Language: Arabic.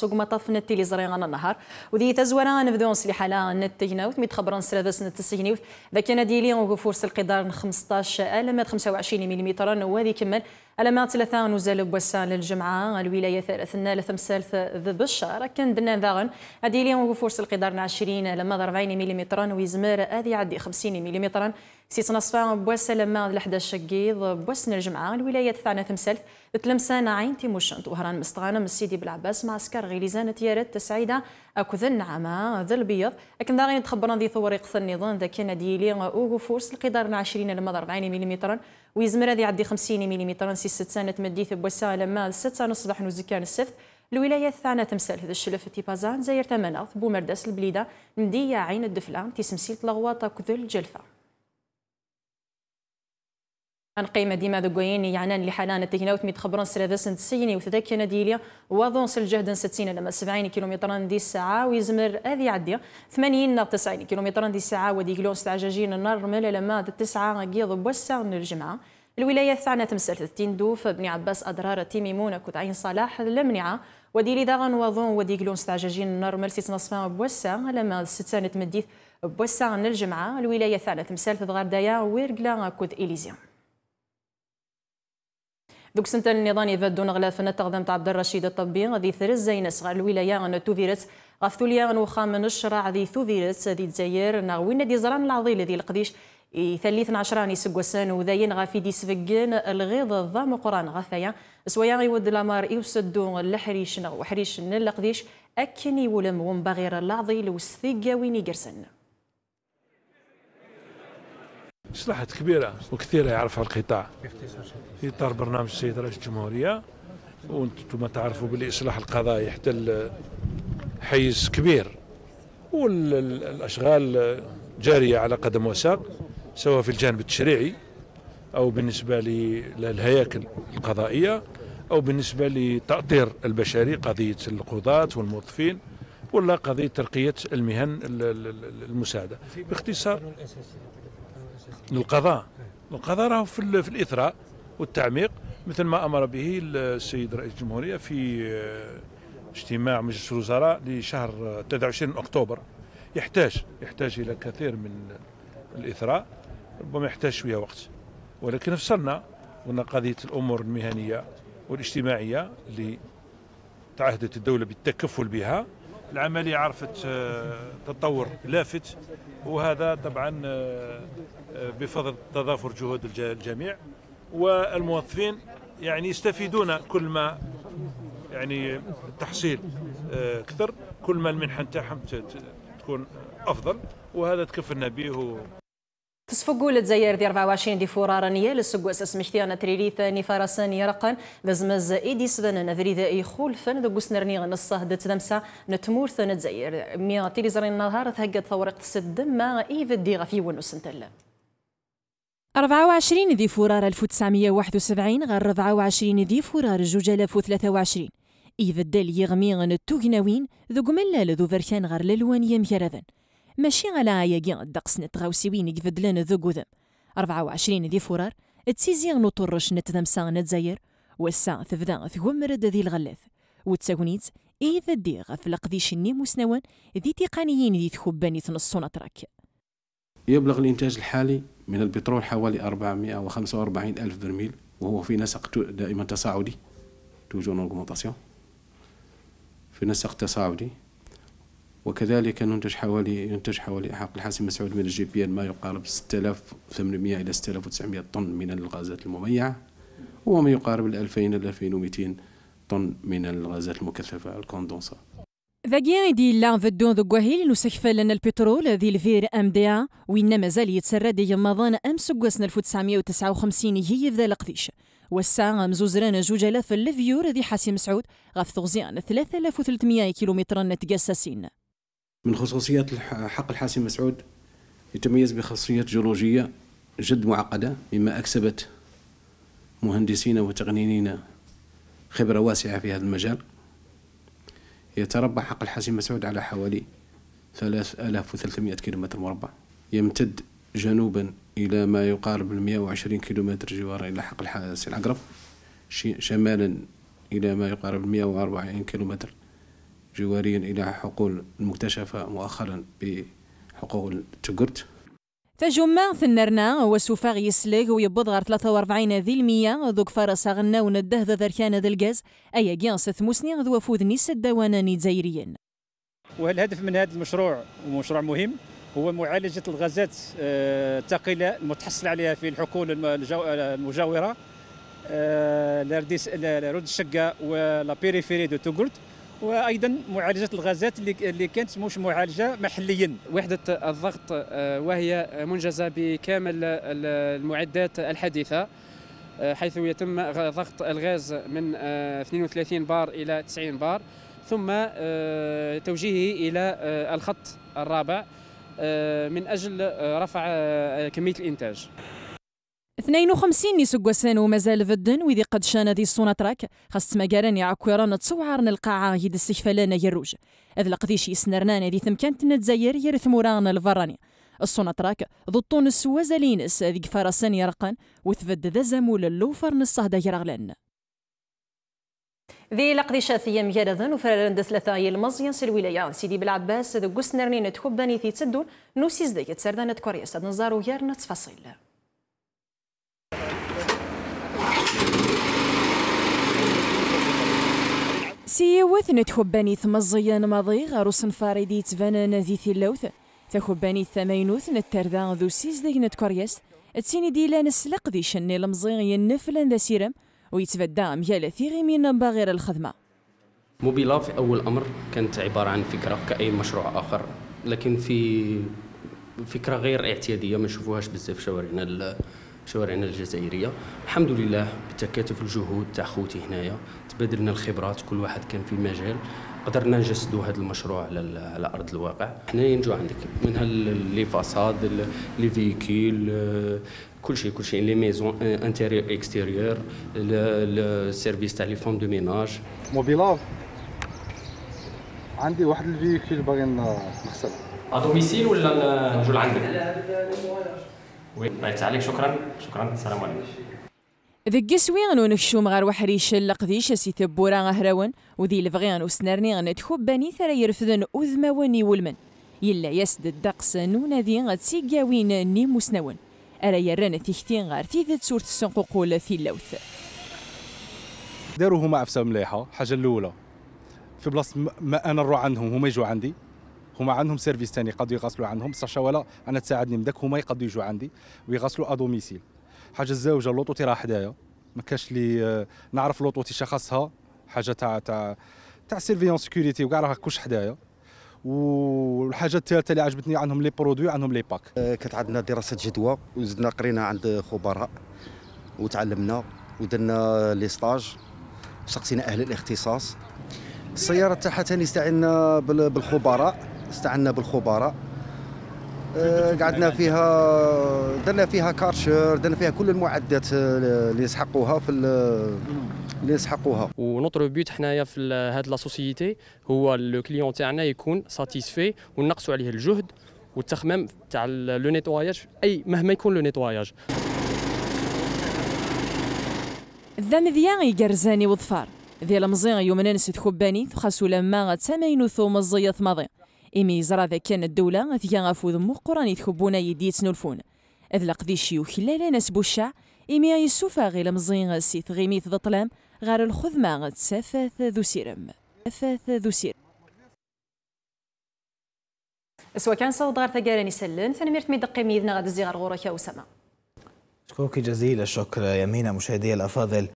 سوق مطاف نتي لي زري غانا النهار وذي تزورا نبدو نسلح على نت تجناوت مي تخبرن سلافاس نت السجنيوت ذاك انا ديلي فورس القدار 15 الم 25 ملم وهذه كمل الامات ثلاثة نزال بوسان للجمعة الولاية ثلاثة ثلاثة ثلاثنا لثمسالث ذبش ركن بنان ذاغن هذه اليوم هو فرص القدر عشرين لما 40 ملم ويزمار هذه عدي 50 ملم سيس نصفا بوس لما 11 شقيض بوسن الجمعة الولاية ثانية ثمسالث تلمسان عين تيموشنت وهران مستغانم السيدي بلعباس مع سكر غيليزان تيارت تسعيدة أكذ النعمة ذا البيض لكن ذا غين تخبرنا ذي ثوري ثوريق النظام ذاك ناديلي أوغو فرص القدر 20 لما 40 ملم ويزمر هذه عدي 50 ملم نسي ست سنة مديث بوسالة لما ست سنة صباح نوزكان السفت الولاية الثانية تمثال هذا الشلف تيبازان زير تمناث بومرداس البليدة مدية عين الدفلة تسمسيل تلغواطة كذل جلفة ان قيمه ديما دوغويني يعنان اللي حالان تهناوت وتميت خبران سلادس تسيني وثداك ناديليا وظنص الجهد ستين لما سبعين كيلومتر دي الساعه ويزمر هذه عدية ثمانين نار تسعين كيلومتر دي الساعه ودي جلوس تعجاجين النار ملا لما تسعة قيض بوسع من الجمعه الولايه الثانيه تمثل 30 دوف بن عباس اضرار تيميمون كتعين صلاح لمنعة ودي لي داغن وظن ودي جلوس تعجاجين النار مرسي نصفا بوسع لما ستة مديث بوسع من الجمعه الولايه الثانيه تمثل تضغر دايا ويرقلا كود اليزيان دوك سنت النظام دون غلاف نتغذم تاع عبد الرشيد الطبي غادي ثرز زين غا الولايه ان توفيرت غن وخا من الشرع ذي ثوفيرت ذي الجزائر ناوينا دي زران العضيل ذي القديش ثليث عشرة نيس سقوسان وذاين غافي دي سفقين الغيظ الضام قران غفايا سويا غيود لامار يوسدو الحريش وحريش نلقديش اكني ولم ومبغير العضيل وسثيق ويني قرسن اصلاحات كبيره وكثيره يعرفها القطاع في اطار برنامج السيد رئيس الجمهوريه وانتم تعرفوا بالاصلاح القضائي حتى يحتل حيز كبير والاشغال جاريه على قدم وساق سواء في الجانب التشريعي او بالنسبه للهياكل القضائيه او بالنسبه لتاطير البشري قضيه القضاه والموظفين ولا قضيه ترقيه المهن المساعده باختصار للقضاء القضاء راهو في, في الاثراء والتعميق مثل ما امر به السيد رئيس الجمهوريه في آه، اجتماع مجلس الوزراء لشهر 23 اكتوبر يحتاج يحتاج الى كثير من الاثراء ربما يحتاج شويه وقت ولكن فصلنا قلنا قضيه الامور المهنيه والاجتماعيه اللي تعهدت الدوله بالتكفل بها العملية عرفت آه، تطور لافت وهذا طبعا آه، آه، بفضل تضافر جهود الجميع والموظفين يعني يستفيدون كل ما يعني التحصيل اكثر كل ما المنحه نتاعهم تكون افضل وهذا تكفلنا به تسفقوا للجزائر دي 24 دي فورارانية للسوق أساس مشتيانا تريريث نفارة ثانية رقا لازمز إيدي سبانا نذري ذا خولفن ذو قسنرني غنصة دت دمسا نتمور ثنا الجزائر ميا تيليزرين النهار ثهقت ثورق تسد ما إيف دي غفي ونسنتل 24 ذي فرار 1971 غير 24 ذي فرار 2023 إيف دل يغمي غن التوغناوين ذو قملا لذو فرشان غير للوان يمكرذن ماشي على يجي الدقس نتغاوسي نتغاوسيوين يقفدلن ذو قذم 24 ذي فرار تسيزي نطرش نتذم نتذمسان نتزاير وسا تبدا تغمرد ذي الغلاث وتساونيت إذا دي غفلق ذي شني مسنوان ذي تقنيين ذي تخباني تنصون تراك يبلغ الإنتاج الحالي من البترول حوالي 445 ألف برميل وهو في نسق دائما تصاعدي توجو نورغمونطاسيون في نسق تصاعدي وكذلك ننتج حوالي ينتج حوالي حق الحاسم مسعود من الجي بي ما يقارب 6800 الى 6900 طن من الغازات المميعه وما يقارب ال 2000 الى 2200 طن من الغازات المكثفه الكوندونسا ذاقيا دي لا فدون ذو قهيل نسكفل لنا البترول ذي الفير ام دي ان وين مازال يتسرد يمضان امس قوسنا 1959 هي ذا القديش والساعة مزوزران جوج الاف الليفيور ذي حاسم سعود غاف الاف 3300 كيلومتر نتقسسين من خصوصيات حقل حاسم مسعود يتميز بخصوصيات جيولوجية جد معقدة مما أكسبت مهندسين وتقنيين خبرة واسعة في هذا المجال يتربع حقل حاسم مسعود على حوالي 3300 كم مربع يمتد جنوبا إلى ما يقارب 120 كم جوار إلى حقل الحاسم العقرب شمالا إلى ما يقارب 140 كيلومتر جواريا إلى حقول مكتشفه مؤخرا بحقول تجرت تجمع في النرنا سوفاغ يسلق ويبض غير 43 ذي المية ذوك فرس ونده ذا ذركان ذا الجاز أي جانس ثموسني ذو فوذ نيس الدوانا جزائريا والهدف من هذا المشروع ومشروع مهم هو معالجة الغازات آه، الثقيلة المتحصل عليها في الحقول المجاورة آه، لرد الشقة ولا بيريفيري دو توغرت وايضا معالجه الغازات اللي كانت مش معالجه محليا وحده الضغط آه، وهي منجزه بكامل المعدات الحديثه آه، حيث يتم ضغط الغاز من 32 آه، بار الى 90 بار ثم توجيهه الى الخط الرابع من اجل رفع كميه الانتاج 52 سكوسان ومازال فدن ويدي قد شان ذي الصونة تراك خاص مقارن يعكوران تصوعرن القاعة يد استكفالان يروج اذ لقديش يسنرنان ذي ثمكانت نتزاير يرثموران الفراني الصونة تراك ضد تونس وزالينس ذي فرسان يرقان وثفد ذا زمول اللوفر نصهدا يرغلان ذي لقدي شاثية مجردن وفرارند ثلاثة المزيان سي الولاية سيدي بالعباس ذو قسنرنين تخباني في تسدون نوسيز ديك تسردانة كوريا ساد نزارو يارنا تفاصيل سيوث نتخباني ثمزيان مضي غاروس صنفاري دي تبانان ذي ثلوث تخباني ثمينوث نتردا ذو سيز ديك نتكوريست تسيني دي لان السلق ذي شني المزيغ ينفل ذا سيرم ويتبدا ميال ثيغي من باغير الخدمة موبيلا في أول أمر كانت عبارة عن فكرة كأي مشروع آخر لكن في فكرة غير اعتيادية ما نشوفوهاش بزاف شوارعنا شوارعنا الجزائريه الحمد لله بتكاتف الجهود تاع خوتي هنايا تبادلنا الخبرات كل واحد كان في مجال قدرنا نجسدوا هذا المشروع على على ارض الواقع حنايا نجوا عندك منها لي فاساد لي فيكيل كل شيء كل شيء لي ميزون انتيريور اكستيريور السيرفيس تاع لي فون دو ميناج موبيلاف عندي واحد الفيكيل باغي نغسل ا دوميسيل ولا نجوا لعندك؟ وبيت عليك شكرا شكرا السلام عليكم ذك سويغن ونكشوم غير وحريش لقديش سي ثبورا غهرون وذي لفغيان وسنرني غن تخباني ثرا يرفضن وذماوني ولمن يلا يسد الدقس نونا ذي غد سيقاوين ني مسنون الا يرانا تيختين غار في ذات سورة السنقوقول في اللوث داروا هما عفسه مليحة حاجة الأولى في بلاصة ما أنا نروح عندهم هما يجوا عندي هما عندهم سيرفيس ثاني قد يغسلوا عندهم بصح شوالا انا تساعدني من داك هما يقدروا يجوا عندي ويغسلوا ادوميسيل حاجه الزوجه لوطوتي راه حدايا ما كاش لي آه، نعرف لوطوتي شخصها حاجه تاع تاع تاع سيرفيون سيكوريتي وكاع راه كلش حدايا والحاجه الثالثه اللي عجبتني عندهم لي برودوي عندهم لي باك آه، كانت عندنا دراسه جدوى وزدنا قرينا عند خبراء وتعلمنا ودرنا لي ستاج وسقسينا اهل الاختصاص السياره تاعها ثاني استعنا بالخبراء استعنا بالخبراء آه، قعدنا فيها درنا فيها كارشر درنا فيها كل المعدات آه، اللي يسحقوها في اللي يسحقوها ونوتر بيوت حنايا في هاد لا سوسيتي هو لو كليون تاعنا يكون ساتيسفي ونقصوا عليه الجهد والتخمام تاع لو نيتواياج اي مهما يكون لو نيتواياج الذامذيا يقرزاني وظفار ديال مزيان يومنان سيد خباني تخاسو لما تسامينو ثوم مزيط مضي إمي زرا ذا كان الدولة ثيا غافوذ ذمو قراني تكبونا يدي تسنلفون أذلق ذي شيوخ لا ناس الشع إمي يسوفا غي لمزين سيت غيميت ذا طلام غار الخذمة تسافات ذو سيرم أفاث ذو سيرم سوا كان صوت غار ثقالاني سلن فنميرت ميدقي ميدنا غاد الزيغار غورك أسامة شكرا جزيلا شكرا يمينا مشاهدي الأفاضل